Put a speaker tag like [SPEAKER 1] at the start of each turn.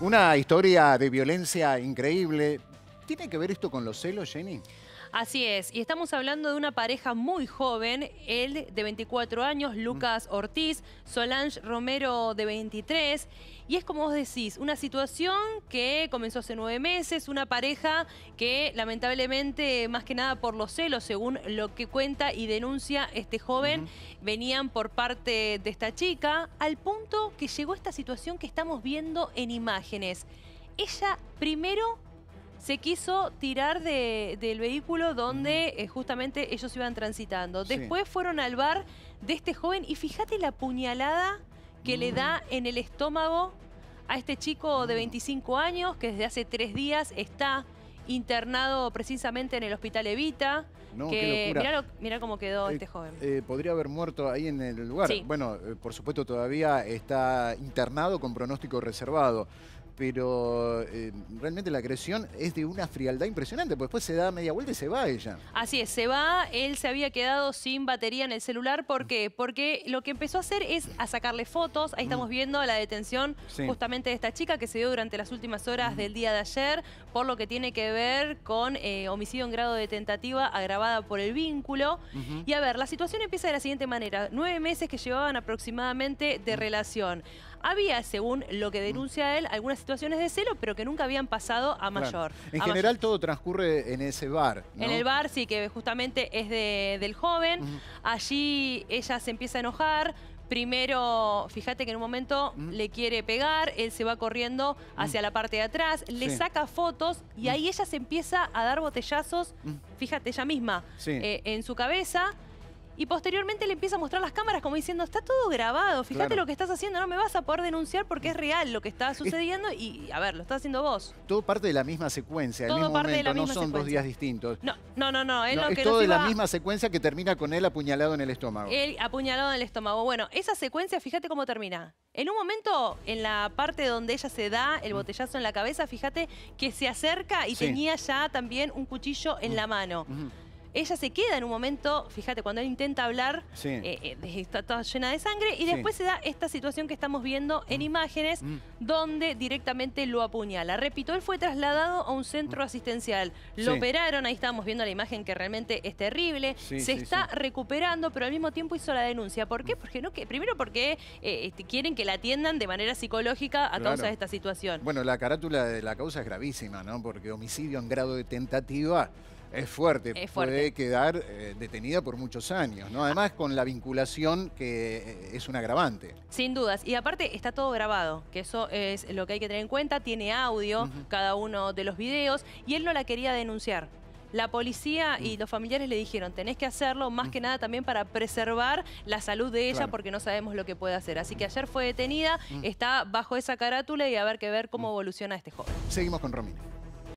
[SPEAKER 1] Una historia de violencia increíble. ¿Tiene que ver esto con los celos, Jenny?
[SPEAKER 2] Así es, y estamos hablando de una pareja muy joven, él de 24 años, mm. Lucas Ortiz, Solange Romero de 23, y es como vos decís, una situación que comenzó hace nueve meses, una pareja que lamentablemente, más que nada por los celos, según lo que cuenta y denuncia este joven, venían por parte de esta chica, al punto que llegó esta situación que estamos viendo en imágenes. Ella primero se quiso tirar del vehículo donde eh, justamente ellos iban transitando. Después fueron al bar de este joven y fíjate la puñalada que le mm. da en el estómago a este chico de 25 mm. años que desde hace tres días está internado precisamente en el hospital Evita. No, mirá, cómo quedó eh, este joven.
[SPEAKER 1] Eh, podría haber muerto ahí en el lugar. Bueno, por supuesto todavía está internado con pronóstico reservado pero eh, realmente la agresión es de una frialdad impresionante, porque después se da media vuelta y se va ella.
[SPEAKER 2] Así es, se va, él se había quedado sin batería en el celular, ¿por qué? Porque lo que empezó a hacer es a sacarle fotos, ahí estamos mm. viendo la detención justamente de esta chica que se dio durante las últimas horas mm. del día de ayer, por lo que tiene que ver con eh, homicidio en grado de tentativa agravada por el vínculo. Y a ver, la situación empieza de la siguiente manera, nueve meses que llevaban aproximadamente de mm. relación había, según lo que mm. denuncia él, algunas situaciones de celo, pero que nunca habían pasado a mayor. En general
[SPEAKER 1] todo transcurre en ese bar. En el
[SPEAKER 2] bar, sí, que justamente es del joven. Allí ella se empieza a enojar, Primero, fíjate que en un momento mm. le quiere pegar, él se va corriendo mm. hacia la parte de atrás, le saca fotos y ahí ella se empieza a dar botellazos, fíjate ella misma, eh, en su cabeza y posteriormente le empieza a mostrar las cámaras como diciendo, está todo grabado, fíjate lo que estás haciendo, no me vas a poder denunciar porque es real lo que está sucediendo y, a ver, lo estás haciendo vos.
[SPEAKER 1] Todo parte de la misma secuencia, mismo momento, no son dos días distintos. No,
[SPEAKER 2] no, no, es, lo que es todo de la misma
[SPEAKER 1] secuencia que termina con él apuñalado en el estómago.
[SPEAKER 2] Él apuñalado en el estómago. Bueno, esa secuencia, fíjate cómo termina. En un momento, en la parte donde ella se da el mm. botellazo en la cabeza, fíjate que se acerca y tenía ya también un cuchillo en la mano ella se queda en un momento, fíjate, cuando él intenta hablar, eh, eh, está toda llena de sangre, y después se da esta situación que estamos viendo en mm. imágenes, mm. donde directamente lo apuñala. Repito, él fue trasladado a un centro mm. asistencial, lo operaron, ahí estábamos viendo la imagen que realmente es terrible, se está recuperando, pero al mismo tiempo hizo la denuncia. ¿Por qué? Porque no, que, primero porque eh, este, quieren que la atiendan de manera psicológica a toda causa de esta situación.
[SPEAKER 1] Bueno, la carátula de la causa es gravísima, ¿no? Porque homicidio en grado de tentativa es fuerte, puede quedar eh, detenida por muchos años, ¿no? Además con la vinculación que eh, es un agravante.
[SPEAKER 2] Sin dudas, y aparte está todo grabado, que eso es lo que hay que tener en cuenta, tiene audio cada uno de los videos y él no la quería denunciar. La policía y mm. los familiares le dijeron, tenés que hacerlo, más mm. que nada también para preservar la salud de ella porque no sabemos lo que puede hacer. Así que ayer fue detenida, mm. está bajo esa carátula y a ver qué ver cómo evoluciona este joven.
[SPEAKER 1] Seguimos con Romina.